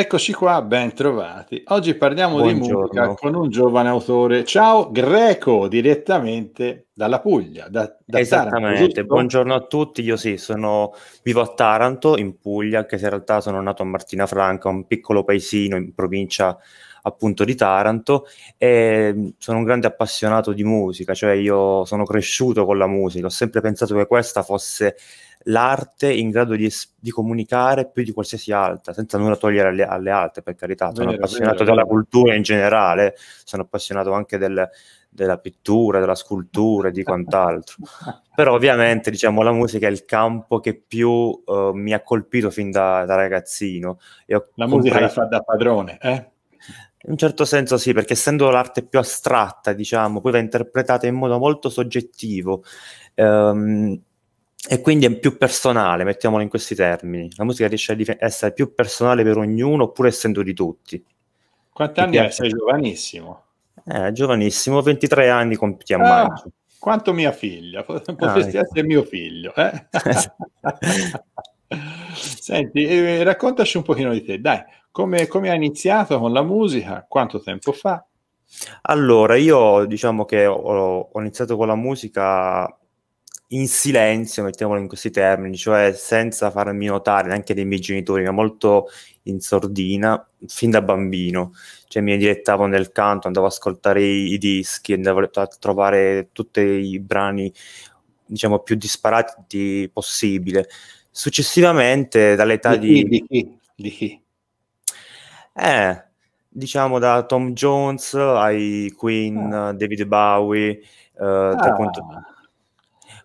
Eccoci qua, ben trovati. Oggi parliamo Buongiorno. di musica con un giovane autore. Ciao Greco, direttamente dalla Puglia. Da, da Esattamente. Taranto, Buongiorno a tutti. Io sì, sono vivo a Taranto, in Puglia, anche se in realtà sono nato a Martina Franca, un piccolo paesino in provincia appunto di Taranto e mm, sono un grande appassionato di musica, cioè io sono cresciuto con la musica, ho sempre pensato che questa fosse l'arte in grado di, di comunicare più di qualsiasi altra, senza nulla togliere alle, alle altre, per carità. Sono vero, appassionato vero, della vero. cultura in generale, sono appassionato anche del, della pittura, della scultura e di quant'altro. Però ovviamente diciamo, la musica è il campo che più eh, mi ha colpito fin da, da ragazzino. la musica compre... la fa da padrone, eh? In un certo senso sì, perché essendo l'arte più astratta, diciamo, poi va interpretata in modo molto soggettivo ehm, e quindi è più personale, mettiamolo in questi termini. La musica riesce a dif- essere più personale per ognuno, pur essendo di tutti. Quanti anni hai? Sei giovanissimo. Eh, giovanissimo, 23 anni compiamo ah. maggio quanto mia figlia, ah, potresti ah, essere mio figlio. Eh? Senti, eh, raccontaci un pochino di te, dai, come, come hai iniziato con la musica? Quanto tempo fa? Allora, io diciamo che ho, ho iniziato con la musica in silenzio, mettiamolo in questi termini, cioè senza farmi notare neanche dei miei genitori, ma molto in sordina, fin da bambino. Cioè mi dilettavo nel canto, andavo ad ascoltare i, i dischi, andavo a trovare tutti i brani, diciamo, più disparati possibile. Successivamente, dall'età di... Chi, di... di chi? Di chi? Eh, diciamo da Tom Jones ai Queen, ah. David Bowie, eh, ah.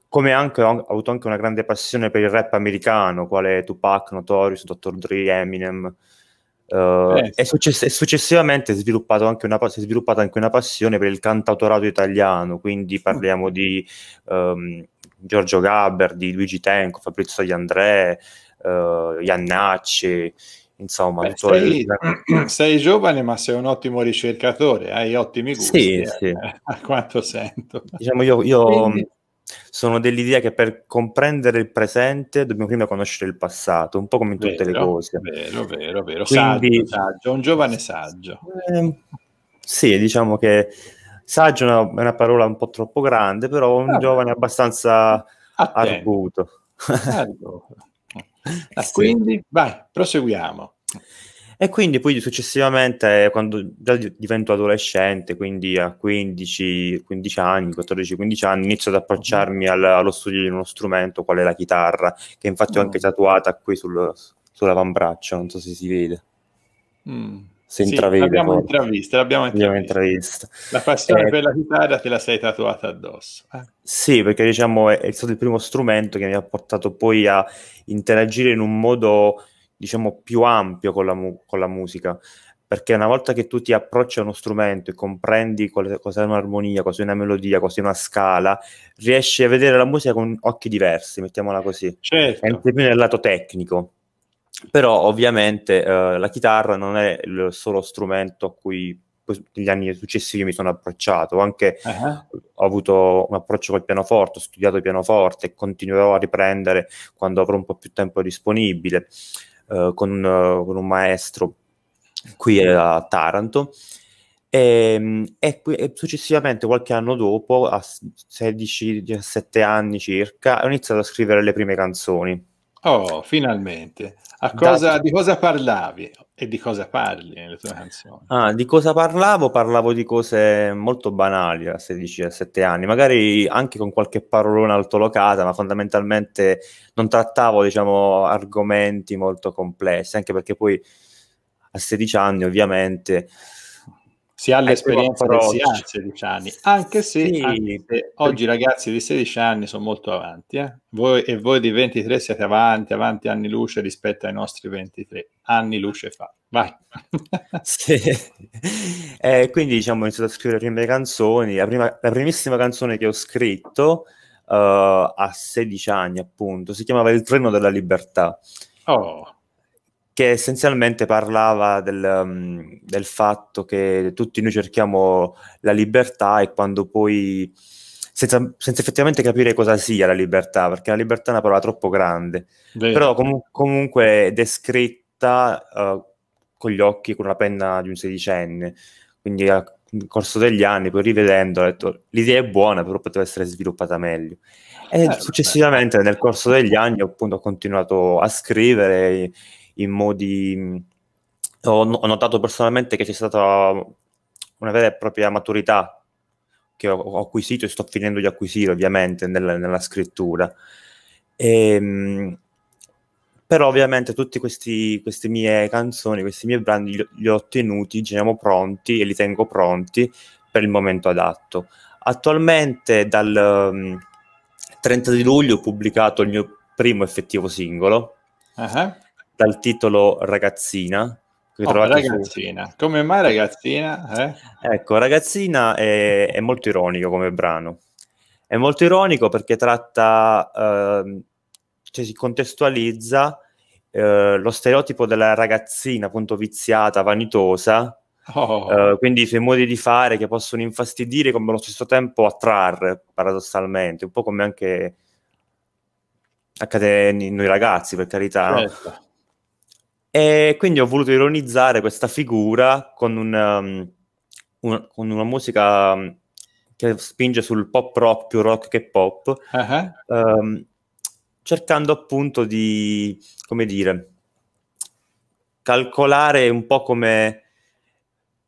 come anche ho avuto anche una grande passione per il rap americano, quale Tupac, Notorious, Dr. Dre, Eminem. Eh, e, eh, success- e successivamente pa- si è sviluppata anche una passione per il cantautorato italiano, quindi ah. parliamo di um, Giorgio Gabber, di Luigi Tenco, Fabrizio Iandré, uh, eh, Iannacci, insomma Beh, sei, la... sei, giovane ma sei un ottimo ricercatore hai ottimi gusti sì, eh, sì. a quanto sento diciamo io, io sono dell'idea che per comprendere il presente dobbiamo prima conoscere il passato un po' come in tutte vero, le cose vero vero vero Quindi, saggio, saggio un giovane saggio eh, sì diciamo che saggio è una, è una, parola un po' troppo grande però un ah, giovane abbastanza Attento. arguto. Allora. Ah, quindi vai, proseguiamo. E quindi poi successivamente, quando già divento adolescente, quindi a 15, 15 anni, 14-15 anni, inizio ad approcciarmi al, allo studio di uno strumento, qual è la chitarra, che infatti oh. ho anche mm. tatuata qui sul, sull'avambraccio, non so se si vede. Mm. Se sì, intravede. L'abbiamo intravista, l'abbiamo intravista. intravista. La passione eh, per la chitarra te la sei tatuata addosso. Eh. Sì, perché diciamo è, è stato il primo strumento che mi ha portato poi a interagire in un modo diciamo, più ampio con la, mu- con la, musica, perché una volta che tu ti approcci a uno strumento e comprendi quale, cos'è un'armonia, cos'è una melodia, cos'è una scala, riesci a vedere la musica con occhi diversi, mettiamola così. Certo. Entri più nel lato tecnico. Però ovviamente eh, la chitarra non è il solo strumento a cui negli anni successivi mi sono approcciato, anche uh-huh. ho avuto un approccio col pianoforte, ho studiato il pianoforte e continuerò a riprendere quando avrò un po' più tempo disponibile. Eh, con, un, eh, con, un maestro qui a Taranto. Ehm, e, e, e successivamente, qualche anno dopo, a 16-17 anni circa, ho iniziato a scrivere le prime canzoni Oh, finalmente. Cosa, di cosa parlavi e di cosa parli nelle tue canzoni? Ah, di cosa parlavo? Parlavo di cose molto banali a 16-17 anni, magari anche con qualche parolona altolocata, ma fondamentalmente non trattavo, diciamo, argomenti molto complessi, anche perché poi a 16 anni ovviamente si ha l'esperienza di 16 anni, anche se, sì, anche se oggi i ragazzi di 16 anni sono molto avanti, eh? voi, e voi di 23 siete avanti, avanti anni luce rispetto ai nostri 23 anni luce fa. Vai. sì. eh, quindi diciamo ho iniziato a scrivere le prime canzoni, la, prima, la primissima canzone che ho scritto uh, a 16 anni appunto, si chiamava Il treno della libertà. Oh che essenzialmente parlava del, um, del, fatto che tutti noi cerchiamo la libertà e quando poi, senza, senza, effettivamente capire cosa sia la libertà, perché la libertà è una parola troppo grande, Bene. però com- comunque è descritta uh, con gli occhi, con una penna di un sedicenne, quindi nel corso degli anni, poi rivedendo, ho detto l'idea è buona, però poteva essere sviluppata meglio. E eh, successivamente, vabbè. nel corso degli anni, appunto, ho continuato a scrivere in modi... Ho, ho notato personalmente che c'è stata una vera e propria maturità che ho acquisito e sto finendo di acquisire ovviamente nella, nella scrittura. E, ehm, però ovviamente tutte queste mie canzoni, questi miei brani li, li, ho tenuti, diciamo, pronti e li tengo pronti per il momento adatto. Attualmente dal 30 di luglio ho pubblicato il mio primo effettivo singolo, uh-huh dal titolo Ragazzina. Oh, ragazzina. Su... Come mai Ragazzina? Eh? Ecco, Ragazzina è, è, molto ironico come brano. È molto ironico perché tratta, eh, cioè si contestualizza eh, lo stereotipo della ragazzina appunto viziata, vanitosa, Oh. Uh, quindi i suoi modi di fare che possono infastidire come allo stesso tempo attrarre paradossalmente, un po' come anche accade in noi ragazzi per carità. Certo. No? E quindi ho voluto ironizzare questa figura con, un, um, un, con una musica um, che spinge sul pop rock, più rock che pop, uh-huh. um, cercando appunto di, come dire, calcolare un po' come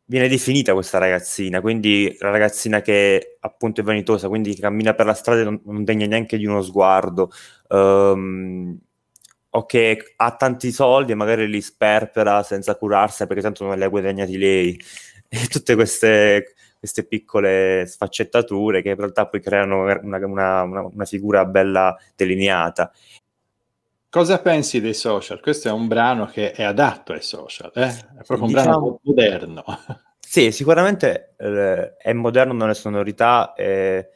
viene definita questa ragazzina, quindi la ragazzina che appunto è vanitosa, quindi cammina per la strada e non, non degna neanche di uno sguardo, um, o che ha tanti soldi e magari li sperpera senza curarsi perché tanto non li ha guadagnati lei. E tutte queste, queste piccole sfaccettature che in realtà poi creano una, una, una figura bella delineata. Cosa pensi dei social? Questo è un brano che è adatto ai social, eh? è proprio un diciamo, brano moderno. Sì, sicuramente eh, è moderno nelle sonorità, eh,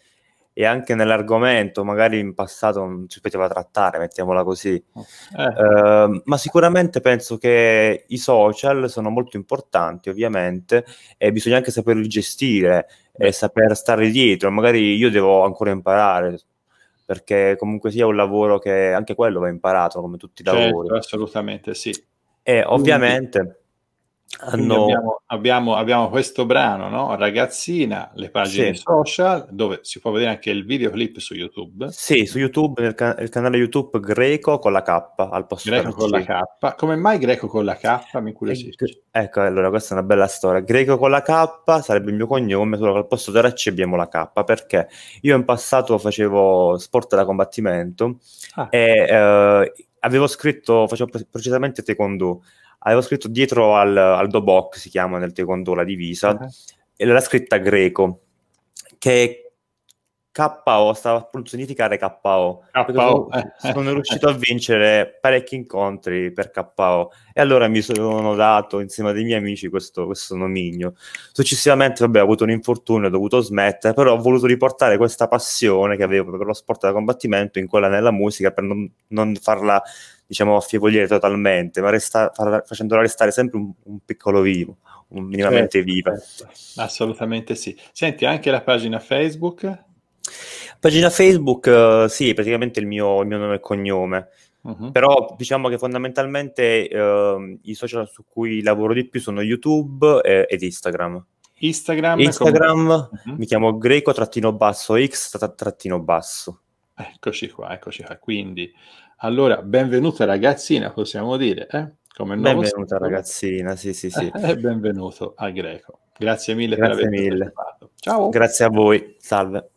e anche nell'argomento, magari in passato non si poteva trattare, mettiamola così. Eh. Uh, ma sicuramente penso che i social sono molto importanti, ovviamente, e bisogna anche saperli gestire e saper stare dietro. Magari io devo ancora imparare, perché comunque sia un lavoro che anche quello va imparato, come tutti i certo, lavori. Assolutamente, sì. E ovviamente hanno... Abbiamo, abbiamo, abbiamo, questo brano, no? ragazzina, le pagine sì. social, dove si può vedere anche il videoclip su YouTube. Sì, su YouTube, nel can- canale YouTube Greco con la K al posto Greco con la K. Come mai Greco con la K? Mi incuriosisce. Ecco, allora, questa è una bella storia. Greco con la K sarebbe il mio cognome, solo che al posto di C abbiamo la K, perché io in passato facevo sport da combattimento ah. e... Eh, avevo scritto, facevo precisamente taekwondo, avevo scritto dietro al, al dobok, si chiama nel taekwondo la divisa, uh-huh. e la scritta greco, che KO stava appunto a significare KO. KO. Eh. Sono riuscito a vincere parecchi incontri per KO e allora mi sono dato insieme ai miei amici questo, questo nomignio. Successivamente, vabbè, ho avuto un infortunio, ho dovuto smettere, però ho voluto riportare questa passione che avevo per lo sport da combattimento in quella nella musica per non, non farla diciamo, affievolire totalmente, ma resta, facendola restare sempre un, un piccolo vivo, un minimamente certo, viva. Certo. Assolutamente sì. Senti, anche la pagina Facebook? Pagina Facebook, eh, sì, praticamente il mio, il mio nome e cognome. Uh-huh. Però diciamo che fondamentalmente eh, i social su cui lavoro di più sono YouTube e, eh, ed Instagram. Instagram, Instagram come... Mhm. mi chiamo greco-x-basso. Eccoci qua, eccoci qua. Quindi allora, benvenuta ragazzina, possiamo dire, eh? Come benvenuta nuovo... ragazzina, sì, sì, sì. E benvenuto a Greco. Grazie mille Grazie per avermi mille. Ciao. Grazie a voi, salve.